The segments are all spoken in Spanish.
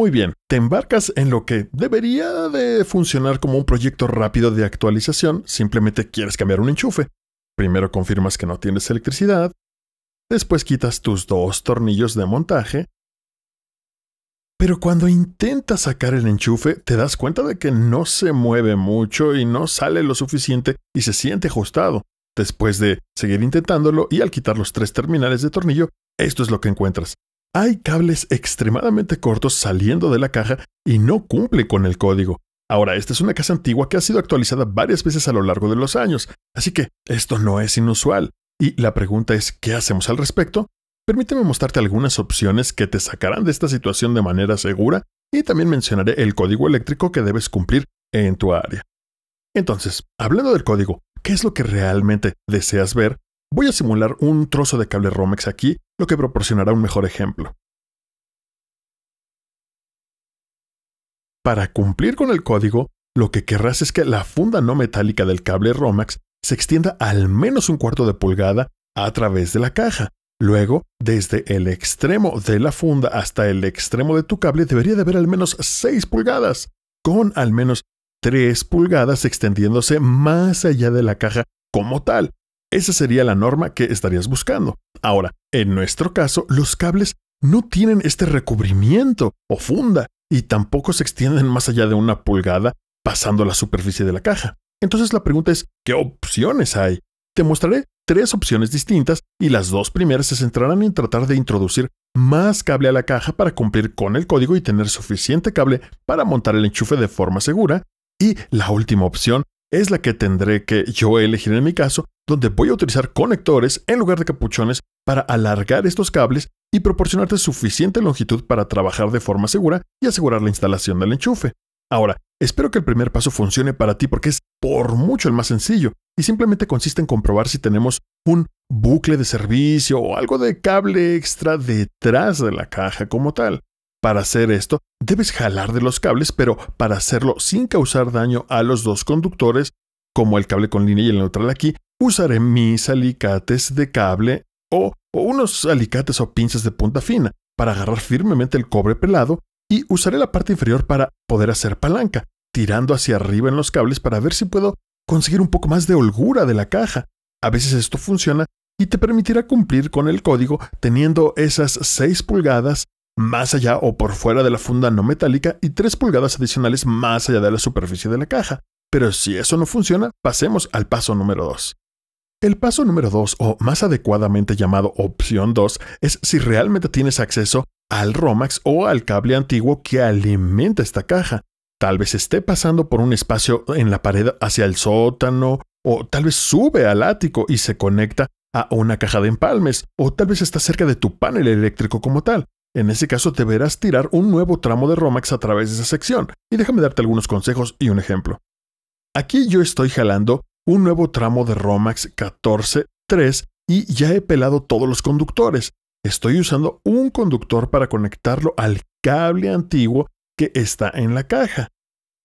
Muy bien, te embarcas en lo que debería de funcionar como un proyecto rápido de actualización, simplemente quieres cambiar un enchufe. Primero confirmas que no tienes electricidad, después quitas tus dos tornillos de montaje, pero cuando intentas sacar el enchufe te das cuenta de que no se mueve mucho y no sale lo suficiente y se siente ajustado. Después de seguir intentándolo y al quitar los tres terminales de tornillo, esto es lo que encuentras. Hay cables extremadamente cortos saliendo de la caja y no cumple con el código. Ahora, esta es una casa antigua que ha sido actualizada varias veces a lo largo de los años, así que esto no es inusual. Y la pregunta es, ¿qué hacemos al respecto? Permíteme mostrarte algunas opciones que te sacarán de esta situación de manera segura y también mencionaré el código eléctrico que debes cumplir en tu área. Entonces, hablando del código, ¿qué es lo que realmente deseas ver Voy a simular un trozo de cable Romex aquí, lo que proporcionará un mejor ejemplo. Para cumplir con el código, lo que querrás es que la funda no metálica del cable Romax se extienda al menos un cuarto de pulgada a través de la caja. Luego, desde el extremo de la funda hasta el extremo de tu cable debería de haber al menos 6 pulgadas, con al menos 3 pulgadas extendiéndose más allá de la caja como tal, esa sería la norma que estarías buscando. Ahora, en nuestro caso, los cables no tienen este recubrimiento o funda y tampoco se extienden más allá de una pulgada pasando la superficie de la caja. Entonces la pregunta es, ¿qué opciones hay? Te mostraré tres opciones distintas y las dos primeras se centrarán en tratar de introducir más cable a la caja para cumplir con el código y tener suficiente cable para montar el enchufe de forma segura. Y la última opción es la que tendré que yo elegir en mi caso, donde voy a utilizar conectores en lugar de capuchones para alargar estos cables y proporcionarte suficiente longitud para trabajar de forma segura y asegurar la instalación del enchufe. Ahora, espero que el primer paso funcione para ti porque es por mucho el más sencillo y simplemente consiste en comprobar si tenemos un bucle de servicio o algo de cable extra detrás de la caja como tal. Para hacer esto, debes jalar de los cables, pero para hacerlo sin causar daño a los dos conductores, como el cable con línea y el neutral aquí, usaré mis alicates de cable o, unos alicates o pinzas de punta fina para agarrar firmemente el cobre pelado y usaré la parte inferior para poder hacer palanca, tirando hacia arriba en los cables para ver si puedo conseguir un poco más de holgura de la caja. A veces esto funciona y te permitirá cumplir con el código teniendo esas 6 pulgadas más allá o por fuera de la funda no metálica y 3 pulgadas adicionales más allá de la superficie de la caja. Pero si eso no funciona, pasemos al paso número 2. El paso número 2, o más adecuadamente llamado opción 2, es si realmente tienes acceso al ROMAX o al cable antiguo que alimenta esta caja. Tal vez esté pasando por un espacio en la pared hacia el sótano, o tal vez sube al ático y se conecta a una caja de empalmes, o tal vez está cerca de tu panel eléctrico como tal. En ese caso te verás tirar un nuevo tramo de Romax a través de esa sección, y déjame darte algunos consejos y un ejemplo. Aquí yo estoy jalando un nuevo tramo de Romax 14.3 y ya he pelado todos los conductores. Estoy usando un conductor para conectarlo al cable antiguo que está en la caja.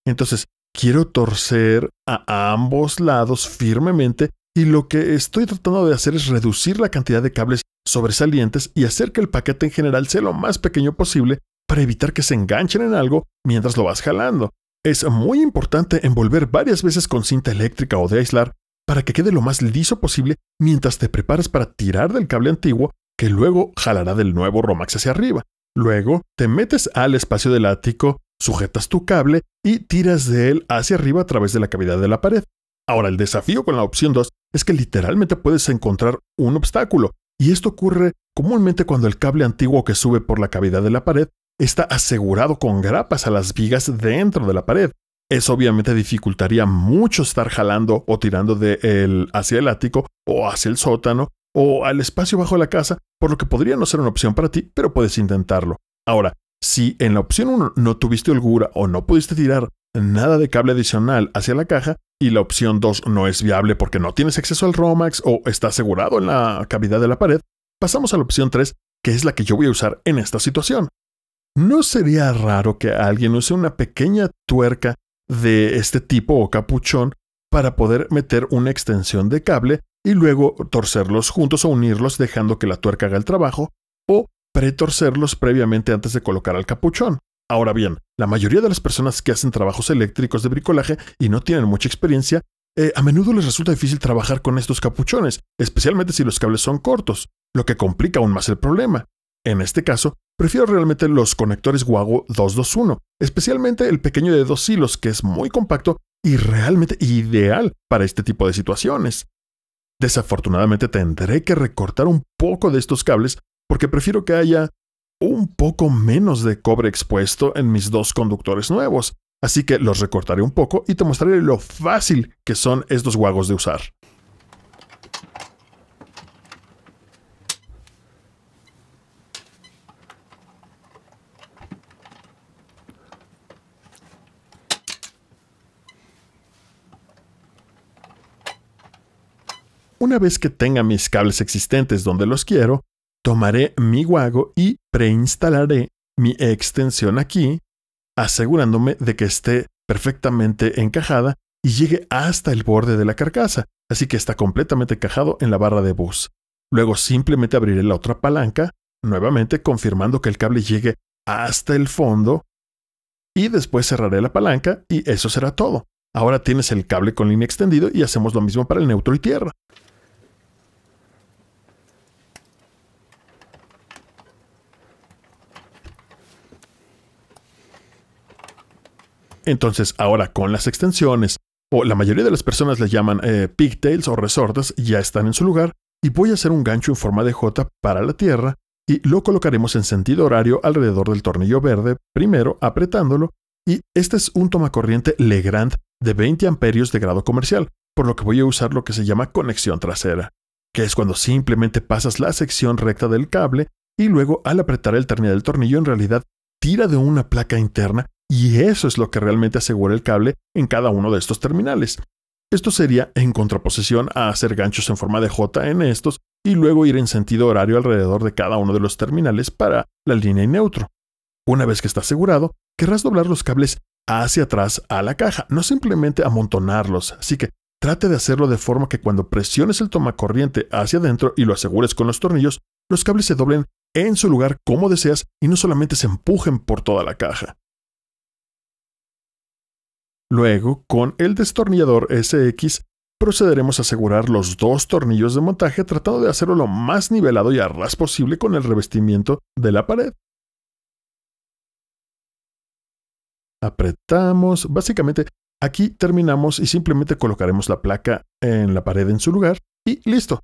Entonces, quiero torcer a ambos lados firmemente y lo que estoy tratando de hacer es reducir la cantidad de cables sobresalientes y hacer que el paquete en general sea lo más pequeño posible para evitar que se enganchen en algo mientras lo vas jalando. Es muy importante envolver varias veces con cinta eléctrica o de aislar para que quede lo más liso posible mientras te preparas para tirar del cable antiguo que luego jalará del nuevo Romax hacia arriba. Luego te metes al espacio del ático, sujetas tu cable y tiras de él hacia arriba a través de la cavidad de la pared. Ahora el desafío con la opción 2 es que literalmente puedes encontrar un obstáculo, y esto ocurre comúnmente cuando el cable antiguo que sube por la cavidad de la pared está asegurado con grapas a las vigas dentro de la pared. Eso obviamente dificultaría mucho estar jalando o tirando de él hacia el ático o hacia el sótano o al espacio bajo la casa, por lo que podría no ser una opción para ti, pero puedes intentarlo. Ahora, si en la opción 1 no tuviste holgura o no pudiste tirar nada de cable adicional hacia la caja y la opción 2 no es viable porque no tienes acceso al Romax o está asegurado en la cavidad de la pared, pasamos a la opción 3, que es la que yo voy a usar en esta situación. ¿No sería raro que alguien use una pequeña tuerca de este tipo o capuchón para poder meter una extensión de cable y luego torcerlos juntos o unirlos dejando que la tuerca haga el trabajo o pretorcerlos previamente antes de colocar al capuchón? Ahora bien, la mayoría de las personas que hacen trabajos eléctricos de bricolaje y no tienen mucha experiencia, eh, a menudo les resulta difícil trabajar con estos capuchones, especialmente si los cables son cortos, lo que complica aún más el problema. En este caso, prefiero realmente los conectores Wago 221, especialmente el pequeño de dos hilos que es muy compacto y realmente ideal para este tipo de situaciones. Desafortunadamente tendré que recortar un poco de estos cables porque prefiero que haya un poco menos de cobre expuesto en mis dos conductores nuevos, así que los recortaré un poco y te mostraré lo fácil que son estos guagos de usar. Una vez que tenga mis cables existentes donde los quiero, Tomaré mi guago y preinstalaré mi extensión aquí, asegurándome de que esté perfectamente encajada y llegue hasta el borde de la carcasa, así que está completamente encajado en la barra de bus. Luego simplemente abriré la otra palanca, nuevamente confirmando que el cable llegue hasta el fondo, y después cerraré la palanca y eso será todo. Ahora tienes el cable con línea extendido y hacemos lo mismo para el neutro y tierra. Entonces, ahora con las extensiones, o la mayoría de las personas le llaman eh, pigtails o resortes, ya están en su lugar, y voy a hacer un gancho en forma de J para la tierra, y lo colocaremos en sentido horario alrededor del tornillo verde, primero apretándolo, y este es un tomacorriente Legrand de 20 amperios de grado comercial, por lo que voy a usar lo que se llama conexión trasera, que es cuando simplemente pasas la sección recta del cable y luego al apretar el terminal del tornillo en realidad tira de una placa interna y eso es lo que realmente asegura el cable en cada uno de estos terminales. Esto sería en contraposición a hacer ganchos en forma de J en estos y luego ir en sentido horario alrededor de cada uno de los terminales para la línea y neutro. Una vez que está asegurado, querrás doblar los cables hacia atrás a la caja, no simplemente amontonarlos, así que trate de hacerlo de forma que cuando presiones el tomacorriente hacia adentro y lo asegures con los tornillos, los cables se doblen en su lugar como deseas y no solamente se empujen por toda la caja. Luego, con el destornillador SX, procederemos a asegurar los dos tornillos de montaje tratando de hacerlo lo más nivelado y a ras posible con el revestimiento de la pared. Apretamos, básicamente aquí terminamos y simplemente colocaremos la placa en la pared en su lugar y listo.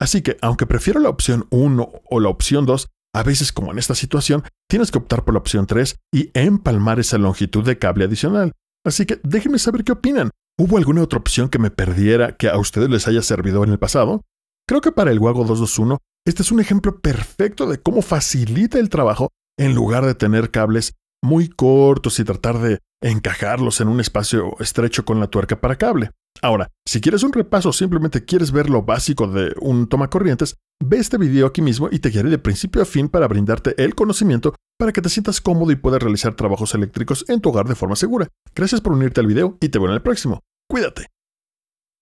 Así que, aunque prefiero la opción 1 o la opción 2, a veces como en esta situación, tienes que optar por la opción 3 y empalmar esa longitud de cable adicional. Así que déjenme saber qué opinan. ¿Hubo alguna otra opción que me perdiera que a ustedes les haya servido en el pasado? Creo que para el Wago 221, este es un ejemplo perfecto de cómo facilita el trabajo en lugar de tener cables muy cortos y tratar de encajarlos en un espacio estrecho con la tuerca para cable. Ahora, si quieres un repaso o simplemente quieres ver lo básico de un toma corrientes, ve este video aquí mismo y te guiaré de principio a fin para brindarte el conocimiento para que te sientas cómodo y puedas realizar trabajos eléctricos en tu hogar de forma segura. Gracias por unirte al video y te veo en el próximo. Cuídate.